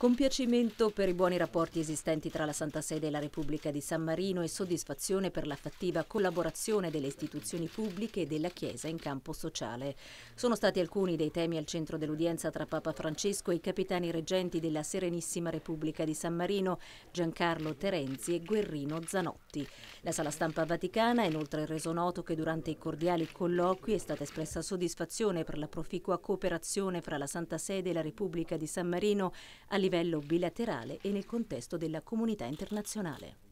Compiacimento per i buoni rapporti esistenti tra la Santa Sede e la Repubblica di San Marino e soddisfazione per la fattiva collaborazione delle istituzioni pubbliche e della Chiesa in campo sociale. Sono stati alcuni dei temi al centro dell'udienza tra Papa Francesco e i capitani reggenti della Serenissima Repubblica di San Marino, Giancarlo Terenzi e Guerrino Zanotti. La sala stampa vaticana ha inoltre reso noto che durante i cordiali colloqui è stata espressa soddisfazione per la proficua cooperazione fra la Santa Sede e la Repubblica di San Marino a livello livello bilaterale e nel contesto della comunità internazionale.